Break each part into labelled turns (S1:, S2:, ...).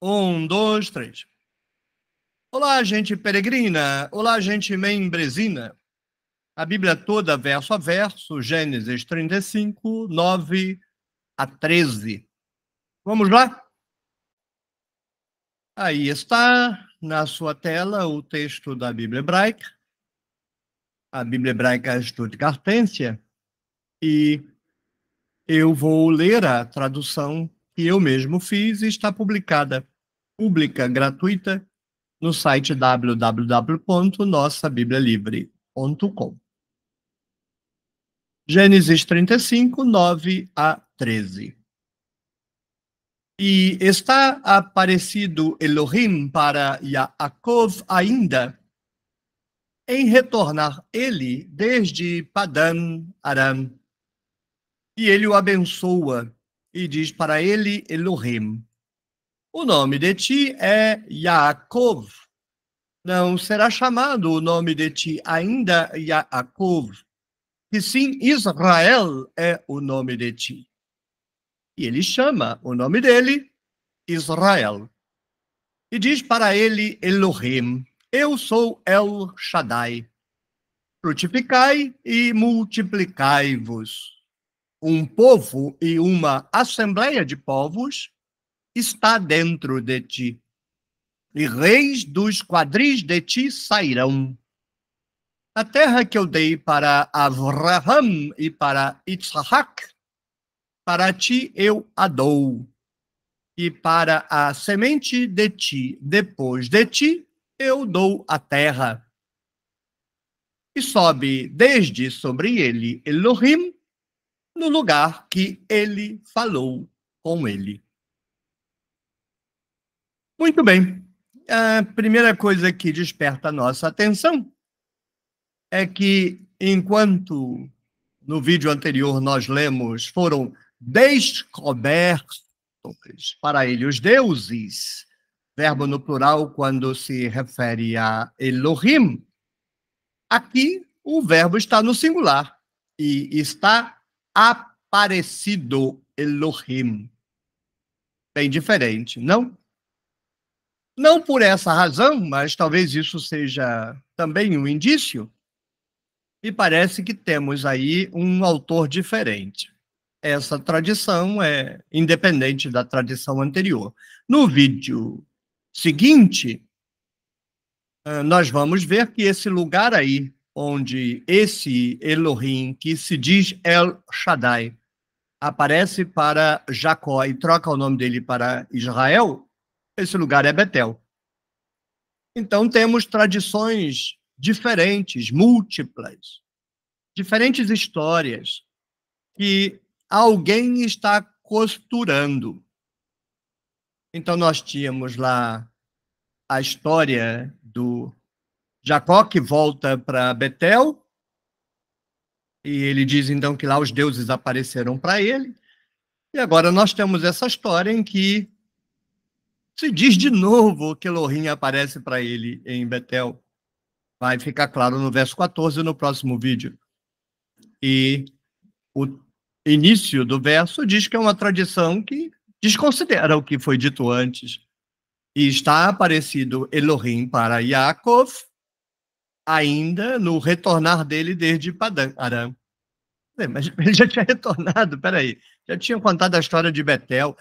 S1: Um, dois, três. Olá, gente peregrina. Olá, gente membresina. A Bíblia toda, verso a verso, Gênesis 35, 9 a 13. Vamos lá? Aí está na sua tela o texto da Bíblia hebraica, a Bíblia hebraica é Stuttgartensia, e eu vou ler a tradução que eu mesmo fiz e está publicada pública gratuita no site www.nossabiblialivre.com. Gênesis 35, 9 a 13. E está aparecido Elohim para Yaakov ainda em retornar ele desde Padan Aram. E ele o abençoa e diz para ele Elohim: o nome de ti é Yaakov. Não será chamado o nome de ti ainda Yaakov, E sim Israel é o nome de ti. E ele chama o nome dele Israel. E diz para ele Elohim: Eu sou El Shaddai. Frutificai e multiplicai-vos. Um povo e uma assembleia de povos está dentro de ti, e reis dos quadris de ti sairão. A terra que eu dei para Avraham e para Isaac, para ti eu a dou, e para a semente de ti, depois de ti, eu dou a terra. E sobe desde sobre ele Elohim, no lugar que ele falou com ele. Muito bem. A primeira coisa que desperta a nossa atenção é que, enquanto no vídeo anterior nós lemos, foram descobertos para ele os deuses, verbo no plural quando se refere a Elohim, aqui o verbo está no singular e está aparecido Elohim. Bem diferente, não? Não por essa razão, mas talvez isso seja também um indício, me parece que temos aí um autor diferente. Essa tradição é independente da tradição anterior. No vídeo seguinte, ah, nós vamos ver que esse lugar aí, onde esse Elohim, que se diz El Shaddai, aparece para Jacó e troca o nome dele para Israel, esse lugar é Betel. Então temos tradições diferentes, múltiplas, diferentes histórias que alguém está costurando. Então nós tínhamos lá a história do Jacó que volta para Betel e ele diz então que lá os deuses apareceram para ele. E agora nós temos essa história em que se diz de novo que Elohim aparece para ele em Betel. Vai ficar claro no verso 14 no próximo vídeo. E o início do verso diz que é uma tradição que desconsidera o que foi dito antes. E está aparecido Elohim para Yaakov, ainda no retornar dele desde Padan Aram. Mas ele já tinha retornado, peraí. Já tinha contado a história de Betel,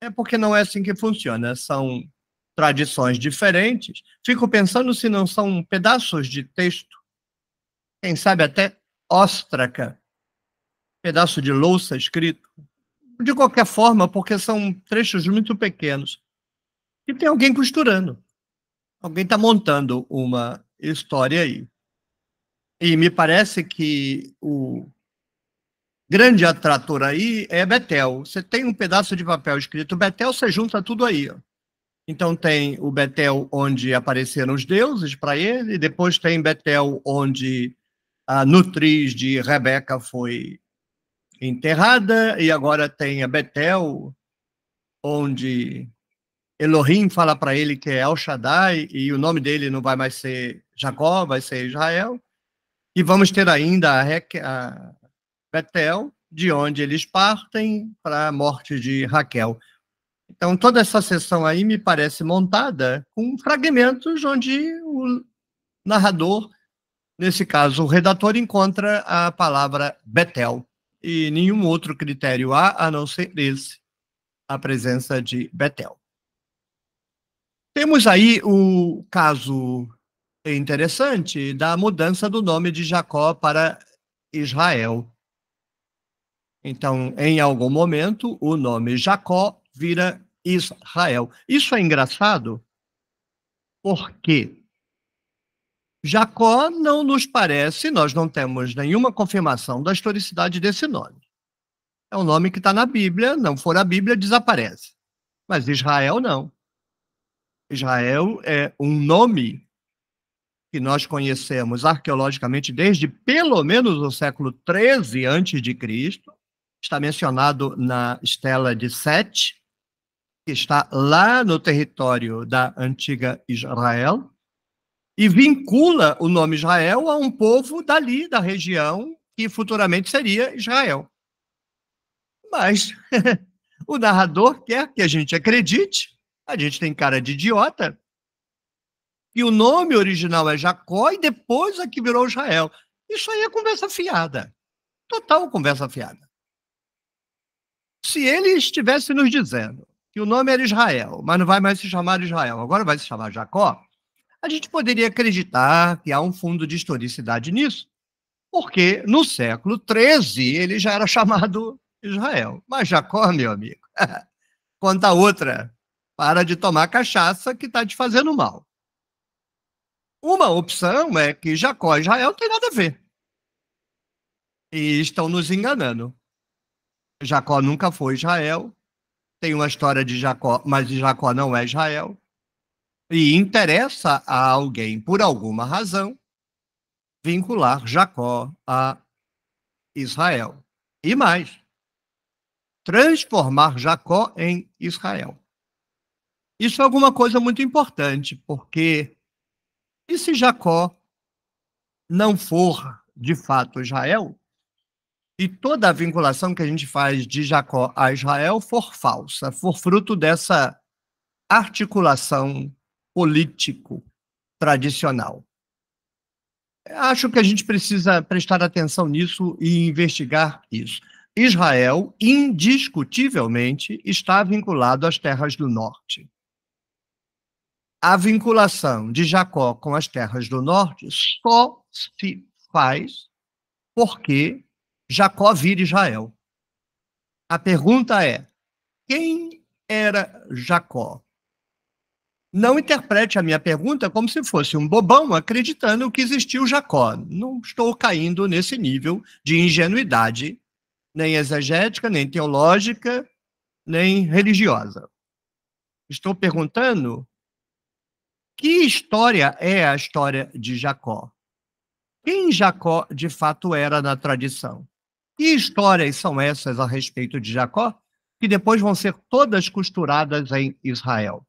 S1: é porque não é assim que funciona. São tradições diferentes. Fico pensando se não são pedaços de texto, quem sabe até ostraca, pedaço de louça escrito. De qualquer forma, porque são trechos muito pequenos. E tem alguém costurando. Alguém está montando uma história aí. E me parece que o grande atrator aí é Betel. Você tem um pedaço de papel escrito Betel, você junta tudo aí. Ó. Então tem o Betel onde apareceram os deuses para ele, depois tem Betel onde a nutriz de Rebeca foi enterrada, e agora tem a Betel onde Elohim fala para ele que é El Shaddai e o nome dele não vai mais ser Jacó, vai ser Israel. E vamos ter ainda a, Betel, de onde eles partem para a morte de Raquel. Então, toda essa sessão aí me parece montada com fragmentos onde o narrador, nesse caso o redator, encontra a palavra Betel. E nenhum outro critério há a não ser esse, a presença de Betel. Temos aí o caso interessante da mudança do nome de Jacó para Israel. Então, em algum momento, o nome Jacó vira Israel. Isso é engraçado porque Jacó não nos parece, nós não temos nenhuma confirmação da historicidade desse nome. É um nome que está na Bíblia, não for a Bíblia, desaparece. Mas Israel não. Israel é um nome que nós conhecemos arqueologicamente desde pelo menos o século 13 antes de Cristo, está mencionado na estela de Sete, que está lá no território da antiga Israel, e vincula o nome Israel a um povo dali, da região, que futuramente seria Israel. Mas o narrador quer que a gente acredite, a gente tem cara de idiota, que o nome original é Jacó e depois é que virou Israel. Isso aí é conversa fiada. Total conversa fiada. Se ele estivesse nos dizendo que o nome era Israel, mas não vai mais se chamar Israel, agora vai se chamar Jacó, a gente poderia acreditar que há um fundo de historicidade nisso, porque no século 13 ele já era chamado Israel. Mas Jacó, meu amigo, conta outra. Para de tomar cachaça que está te fazendo mal. Uma opção é que Jacó e Israel não tem nada a ver. E estão nos enganando. Jacó nunca foi Israel. Tem uma história de Jacó, mas Jacó não é Israel. E interessa a alguém, por alguma razão, vincular Jacó a Israel. E mais, transformar Jacó em Israel. Isso é alguma coisa muito importante, porque e se Jacó não for de fato Israel, e toda a vinculação que a gente faz de Jacó a Israel for falsa, for fruto dessa articulação político tradicional. Acho que a gente precisa prestar atenção nisso e investigar isso. Israel, indiscutivelmente, está vinculado às terras do norte. A vinculação de Jacó com as terras do norte só se faz porque Jacó vira Israel. A pergunta é: quem era Jacó? Não interprete a minha pergunta como se fosse um bobão acreditando que existiu Jacó. Não estou caindo nesse nível de ingenuidade, nem exegética, nem teológica, nem religiosa. Estou perguntando que história é a história de Jacó? Quem Jacó de fato era na tradição? Que histórias são essas a respeito de Jacó, que depois vão ser todas costuradas em Israel?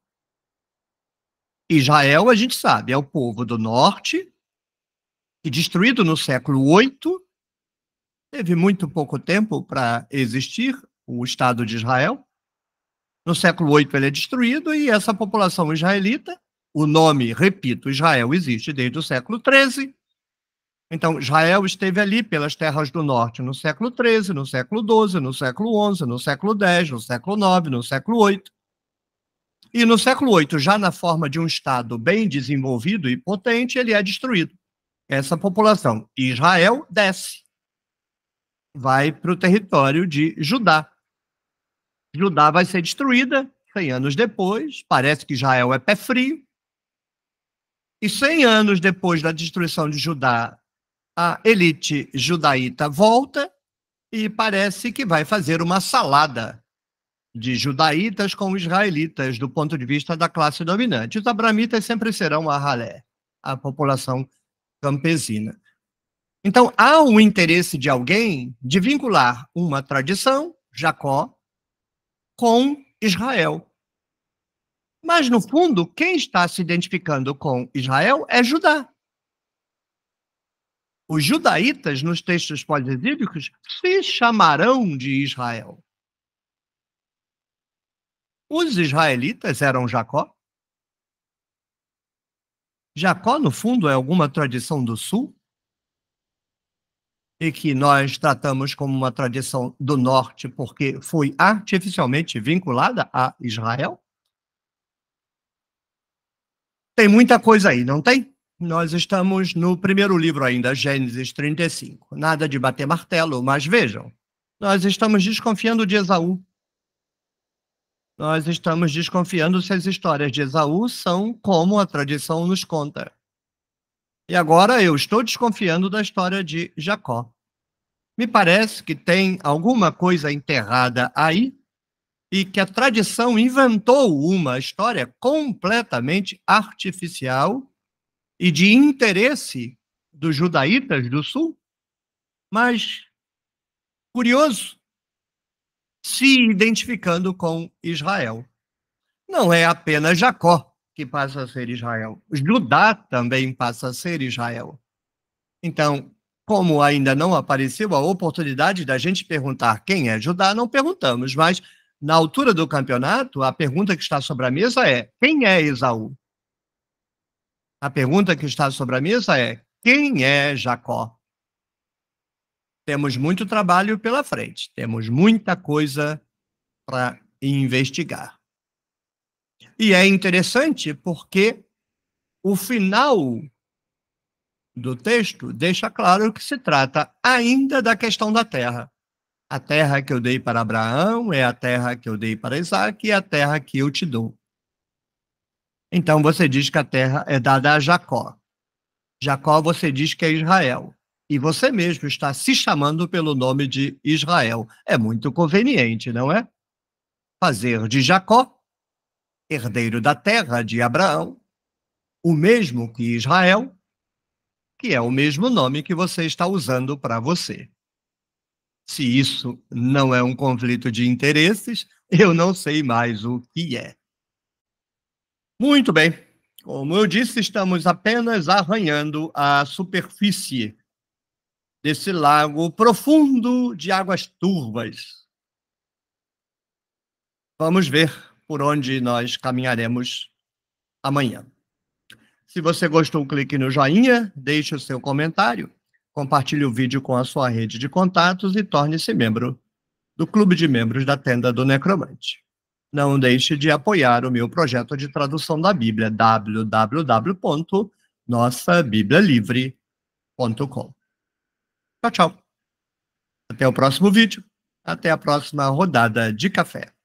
S1: Israel, a gente sabe, é o povo do norte, que destruído no século VIII, teve muito pouco tempo para existir o Estado de Israel. No século VIII ele é destruído e essa população israelita, o nome, repito, Israel existe desde o século XIII, então, Israel esteve ali pelas terras do norte no século XIII, no século XII, no século XI, no século X, no século IX, no século VIII. E no século VIII, já na forma de um Estado bem desenvolvido e potente, ele é destruído. Essa população. Israel desce. Vai para o território de Judá. Judá vai ser destruída 100 anos depois. Parece que Israel é pé frio. E 100 anos depois da destruição de Judá, a elite judaíta volta e parece que vai fazer uma salada de judaítas com israelitas, do ponto de vista da classe dominante. Os abramitas sempre serão a ralé, a população campesina. Então, há um interesse de alguém de vincular uma tradição, Jacó, com Israel. Mas, no fundo, quem está se identificando com Israel é Judá. Os judaítas, nos textos pós-exílicos, se chamarão de Israel. Os israelitas eram Jacó. Jacó, no fundo, é alguma tradição do sul e que nós tratamos como uma tradição do norte porque foi artificialmente vinculada a Israel? Tem muita coisa aí, não tem? Nós estamos no primeiro livro ainda, Gênesis 35. Nada de bater martelo, mas vejam, nós estamos desconfiando de Esaú. Nós estamos desconfiando se as histórias de Esaú são como a tradição nos conta. E agora eu estou desconfiando da história de Jacó. Me parece que tem alguma coisa enterrada aí e que a tradição inventou uma história completamente artificial e de interesse dos judaítas do sul, mas curioso, se identificando com Israel. Não é apenas Jacó que passa a ser Israel, Judá também passa a ser Israel. Então, como ainda não apareceu a oportunidade da gente perguntar quem é Judá, não perguntamos, mas na altura do campeonato, a pergunta que está sobre a mesa é: quem é Esaú? A pergunta que está sobre a mesa é: quem é Jacó? Temos muito trabalho pela frente, temos muita coisa para investigar. E é interessante porque o final do texto deixa claro que se trata ainda da questão da terra. A terra que eu dei para Abraão é a terra que eu dei para Isaac e a terra que eu te dou. Então você diz que a terra é dada a Jacó. Jacó você diz que é Israel. E você mesmo está se chamando pelo nome de Israel. É muito conveniente, não é? Fazer de Jacó, herdeiro da terra de Abraão, o mesmo que Israel, que é o mesmo nome que você está usando para você. Se isso não é um conflito de interesses, eu não sei mais o que é. Muito bem. Como eu disse, estamos apenas arranhando a superfície desse lago profundo de águas turvas. Vamos ver por onde nós caminharemos amanhã. Se você gostou, clique no joinha, deixe o seu comentário, compartilhe o vídeo com a sua rede de contatos e torne-se membro do Clube de Membros da Tenda do Necromante. Não deixe de apoiar o meu projeto de tradução da Bíblia, www.nossabiblialivre.com. Tchau, tchau. Até o próximo vídeo. Até a próxima rodada de café.